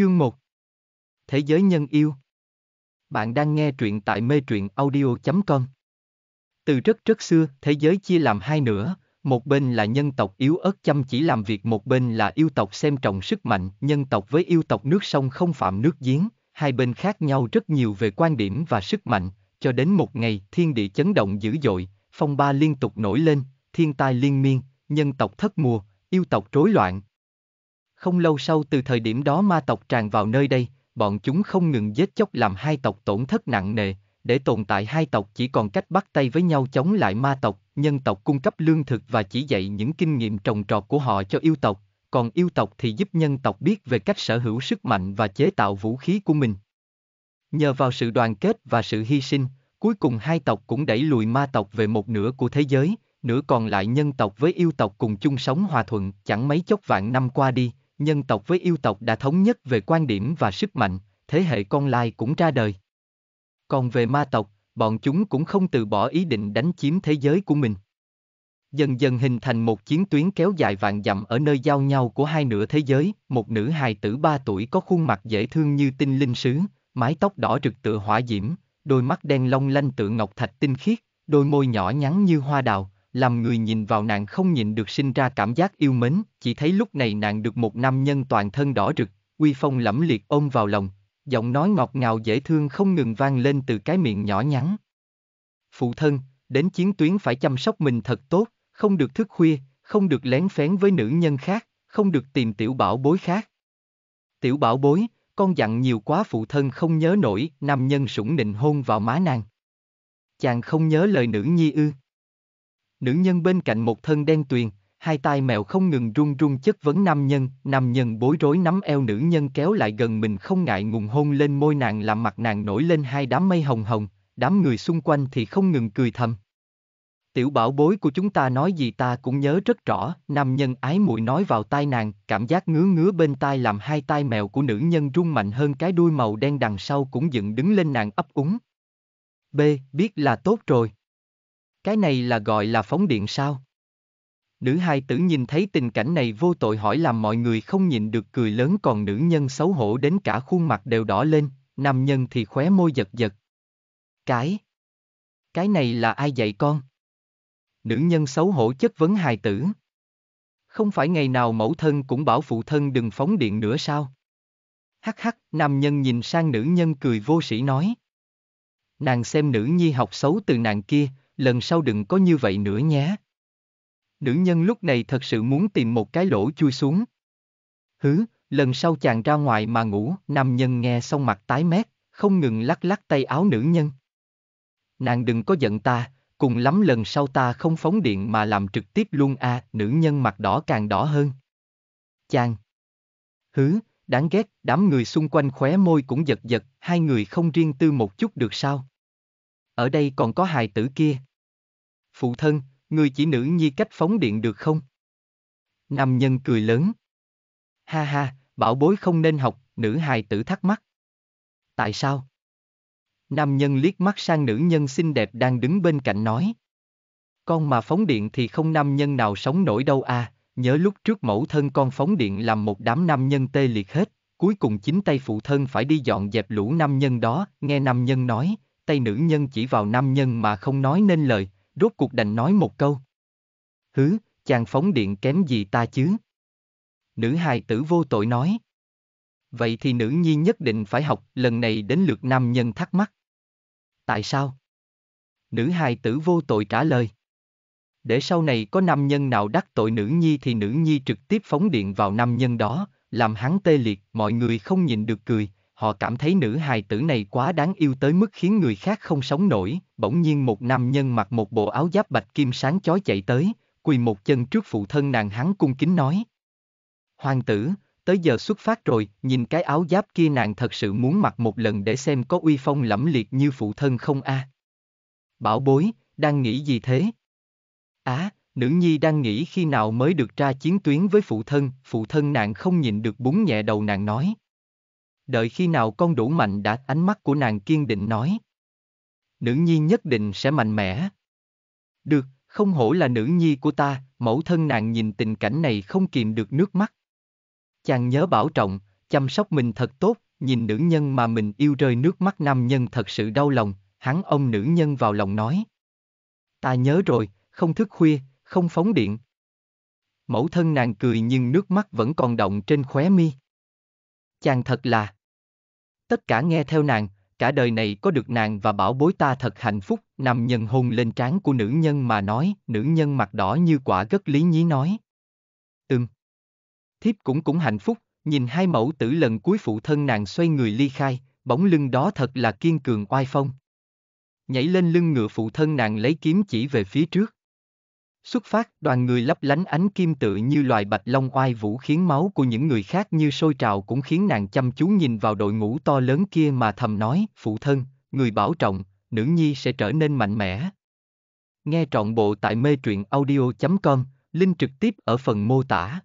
Chương 1 Thế giới nhân yêu Bạn đang nghe truyện tại mê truyện audio.com Từ rất rất xưa, thế giới chia làm hai nửa, một bên là nhân tộc yếu ớt chăm chỉ làm việc một bên là yêu tộc xem trọng sức mạnh, nhân tộc với yêu tộc nước sông không phạm nước giếng, hai bên khác nhau rất nhiều về quan điểm và sức mạnh, cho đến một ngày thiên địa chấn động dữ dội, phong ba liên tục nổi lên, thiên tai liên miên, nhân tộc thất mùa, yêu tộc rối loạn, không lâu sau từ thời điểm đó ma tộc tràn vào nơi đây, bọn chúng không ngừng giết chóc làm hai tộc tổn thất nặng nề, để tồn tại hai tộc chỉ còn cách bắt tay với nhau chống lại ma tộc, nhân tộc cung cấp lương thực và chỉ dạy những kinh nghiệm trồng trọt của họ cho yêu tộc, còn yêu tộc thì giúp nhân tộc biết về cách sở hữu sức mạnh và chế tạo vũ khí của mình. Nhờ vào sự đoàn kết và sự hy sinh, cuối cùng hai tộc cũng đẩy lùi ma tộc về một nửa của thế giới, nửa còn lại nhân tộc với yêu tộc cùng chung sống hòa thuận, chẳng mấy chốc vạn năm qua đi, nhân tộc với yêu tộc đã thống nhất về quan điểm và sức mạnh, thế hệ con lai cũng ra đời. Còn về ma tộc, bọn chúng cũng không từ bỏ ý định đánh chiếm thế giới của mình. Dần dần hình thành một chiến tuyến kéo dài vạn dặm ở nơi giao nhau của hai nửa thế giới, một nữ hài tử ba tuổi có khuôn mặt dễ thương như tinh linh sứ, mái tóc đỏ rực tựa hỏa diễm, đôi mắt đen long lanh tựa ngọc thạch tinh khiết, đôi môi nhỏ nhắn như hoa đào, làm người nhìn vào nàng không nhìn được sinh ra cảm giác yêu mến, chỉ thấy lúc này nàng được một nam nhân toàn thân đỏ rực, uy phong lẫm liệt ôm vào lòng, giọng nói ngọt ngào dễ thương không ngừng vang lên từ cái miệng nhỏ nhắn. Phụ thân, đến chiến tuyến phải chăm sóc mình thật tốt, không được thức khuya, không được lén phén với nữ nhân khác, không được tìm tiểu bảo bối khác. Tiểu bảo bối, con dặn nhiều quá phụ thân không nhớ nổi, nam nhân sủng nịnh hôn vào má nàng. Chàng không nhớ lời nữ nhi ư nữ nhân bên cạnh một thân đen tuyền, hai tai mèo không ngừng run run chất vấn nam nhân, nam nhân bối rối nắm eo nữ nhân kéo lại gần mình không ngại ngùng hôn lên môi nàng làm mặt nàng nổi lên hai đám mây hồng hồng, đám người xung quanh thì không ngừng cười thầm. Tiểu bảo bối của chúng ta nói gì ta cũng nhớ rất rõ, nam nhân ái muội nói vào tai nàng, cảm giác ngứa ngứa bên tai làm hai tai mèo của nữ nhân run mạnh hơn cái đuôi màu đen đằng sau cũng dựng đứng lên nàng ấp úng. B, biết là tốt rồi. Cái này là gọi là phóng điện sao? Nữ hai tử nhìn thấy tình cảnh này vô tội hỏi làm mọi người không nhịn được cười lớn còn nữ nhân xấu hổ đến cả khuôn mặt đều đỏ lên, nam nhân thì khóe môi giật giật. Cái? Cái này là ai dạy con? Nữ nhân xấu hổ chất vấn hài tử. Không phải ngày nào mẫu thân cũng bảo phụ thân đừng phóng điện nữa sao? Hắc hắc, nam nhân nhìn sang nữ nhân cười vô sĩ nói. Nàng xem nữ nhi học xấu từ nàng kia, lần sau đừng có như vậy nữa nhé. Nữ nhân lúc này thật sự muốn tìm một cái lỗ chui xuống. Hứ, lần sau chàng ra ngoài mà ngủ, nam nhân nghe xong mặt tái mét, không ngừng lắc lắc tay áo nữ nhân. Nàng đừng có giận ta, cùng lắm lần sau ta không phóng điện mà làm trực tiếp luôn a à, nữ nhân mặt đỏ càng đỏ hơn. Chàng. Hứ, đáng ghét, đám người xung quanh khóe môi cũng giật giật, hai người không riêng tư một chút được sao. Ở đây còn có hài tử kia phụ thân, người chỉ nữ nhi cách phóng điện được không? Nam nhân cười lớn. Ha ha, bảo bối không nên học, nữ hài tử thắc mắc. Tại sao? Nam nhân liếc mắt sang nữ nhân xinh đẹp đang đứng bên cạnh nói. Con mà phóng điện thì không nam nhân nào sống nổi đâu à, nhớ lúc trước mẫu thân con phóng điện làm một đám nam nhân tê liệt hết, cuối cùng chính tay phụ thân phải đi dọn dẹp lũ nam nhân đó, nghe nam nhân nói, tay nữ nhân chỉ vào nam nhân mà không nói nên lời, rốt cuộc đành nói một câu. Hứ, chàng phóng điện kém gì ta chứ? Nữ hài tử vô tội nói. Vậy thì nữ nhi nhất định phải học, lần này đến lượt nam nhân thắc mắc. Tại sao? Nữ hài tử vô tội trả lời. Để sau này có nam nhân nào đắc tội nữ nhi thì nữ nhi trực tiếp phóng điện vào nam nhân đó, làm hắn tê liệt, mọi người không nhìn được cười, họ cảm thấy nữ hài tử này quá đáng yêu tới mức khiến người khác không sống nổi, bỗng nhiên một nam nhân mặc một bộ áo giáp bạch kim sáng chói chạy tới, quỳ một chân trước phụ thân nàng hắn cung kính nói. Hoàng tử, tới giờ xuất phát rồi, nhìn cái áo giáp kia nàng thật sự muốn mặc một lần để xem có uy phong lẫm liệt như phụ thân không a. À? Bảo bối, đang nghĩ gì thế? Á, à, nữ nhi đang nghĩ khi nào mới được ra chiến tuyến với phụ thân, phụ thân nàng không nhịn được búng nhẹ đầu nàng nói đợi khi nào con đủ mạnh đã ánh mắt của nàng kiên định nói. Nữ nhi nhất định sẽ mạnh mẽ. Được, không hổ là nữ nhi của ta, mẫu thân nàng nhìn tình cảnh này không kìm được nước mắt. Chàng nhớ bảo trọng, chăm sóc mình thật tốt, nhìn nữ nhân mà mình yêu rơi nước mắt nam nhân thật sự đau lòng, hắn ông nữ nhân vào lòng nói. Ta nhớ rồi, không thức khuya, không phóng điện. Mẫu thân nàng cười nhưng nước mắt vẫn còn động trên khóe mi. Chàng thật là Tất cả nghe theo nàng, cả đời này có được nàng và bảo bối ta thật hạnh phúc, nằm nhân hôn lên trán của nữ nhân mà nói, nữ nhân mặt đỏ như quả gất lý nhí nói. Ừm. Thiếp cũng cũng hạnh phúc, nhìn hai mẫu tử lần cuối phụ thân nàng xoay người ly khai, bóng lưng đó thật là kiên cường oai phong. Nhảy lên lưng ngựa phụ thân nàng lấy kiếm chỉ về phía trước. Xuất phát, đoàn người lấp lánh ánh kim tự như loài bạch long oai vũ khiến máu của những người khác như sôi trào cũng khiến nàng chăm chú nhìn vào đội ngũ to lớn kia mà thầm nói, phụ thân, người bảo trọng, nữ nhi sẽ trở nên mạnh mẽ. Nghe trọn bộ tại mê truyện audio.com, link trực tiếp ở phần mô tả.